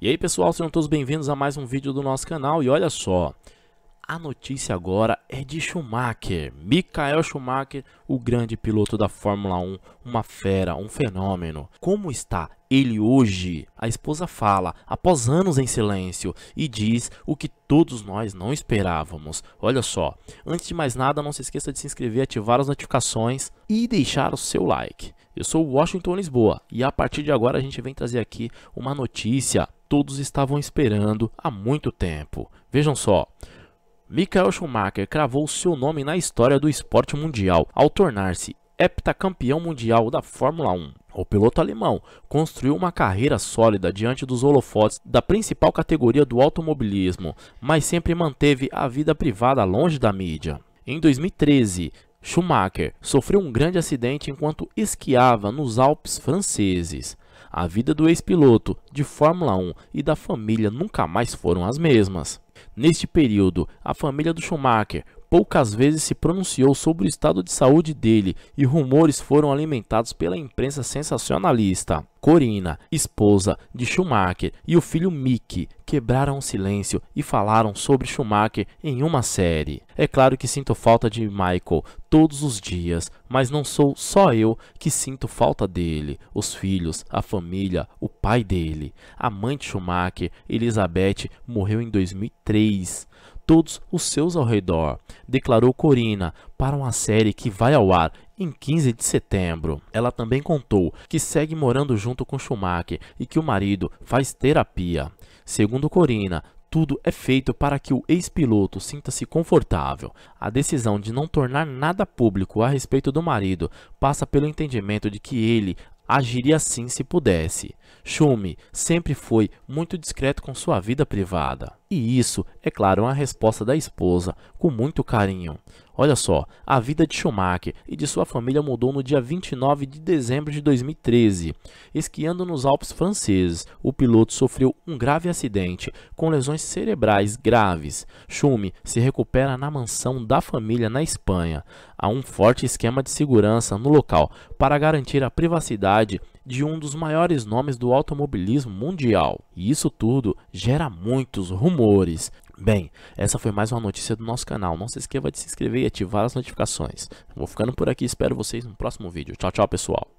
E aí pessoal, sejam todos bem-vindos a mais um vídeo do nosso canal e olha só, a notícia agora é de Schumacher, Michael Schumacher, o grande piloto da Fórmula 1, uma fera, um fenômeno. Como está ele hoje? A esposa fala, após anos em silêncio, e diz o que todos nós não esperávamos. Olha só, antes de mais nada, não se esqueça de se inscrever, ativar as notificações e deixar o seu like. Eu sou o Washington Lisboa e a partir de agora a gente vem trazer aqui uma notícia todos estavam esperando há muito tempo. Vejam só. Michael Schumacher cravou seu nome na história do esporte mundial ao tornar-se heptacampeão mundial da Fórmula 1. O piloto alemão construiu uma carreira sólida diante dos holofotes da principal categoria do automobilismo, mas sempre manteve a vida privada longe da mídia. Em 2013, Schumacher sofreu um grande acidente enquanto esquiava nos Alpes franceses. A vida do ex-piloto, de Fórmula 1 e da família nunca mais foram as mesmas. Neste período, a família do Schumacher poucas vezes se pronunciou sobre o estado de saúde dele e rumores foram alimentados pela imprensa sensacionalista. Corina, esposa de Schumacher, e o filho Mickey quebraram o silêncio e falaram sobre Schumacher em uma série. É claro que sinto falta de Michael todos os dias, mas não sou só eu que sinto falta dele. Os filhos, a família, o pai dele. A mãe de Schumacher, Elizabeth, morreu em 2003 todos os seus ao redor, declarou Corina para uma série que vai ao ar em 15 de setembro. Ela também contou que segue morando junto com Schumacher e que o marido faz terapia. Segundo Corina, tudo é feito para que o ex-piloto sinta-se confortável. A decisão de não tornar nada público a respeito do marido passa pelo entendimento de que ele agiria assim se pudesse. Schumi sempre foi muito discreto com sua vida privada. E isso, é claro, é uma resposta da esposa, com muito carinho. Olha só, a vida de Schumacher e de sua família mudou no dia 29 de dezembro de 2013. Esquiando nos Alpes franceses, o piloto sofreu um grave acidente, com lesões cerebrais graves. Schumi se recupera na mansão da família na Espanha. Há um forte esquema de segurança no local para garantir a privacidade de um dos maiores nomes do automobilismo mundial. E isso tudo gera muitos rumores. Bem, essa foi mais uma notícia do nosso canal. Não se esqueça de se inscrever e ativar as notificações. Vou ficando por aqui, espero vocês no próximo vídeo. Tchau, tchau, pessoal.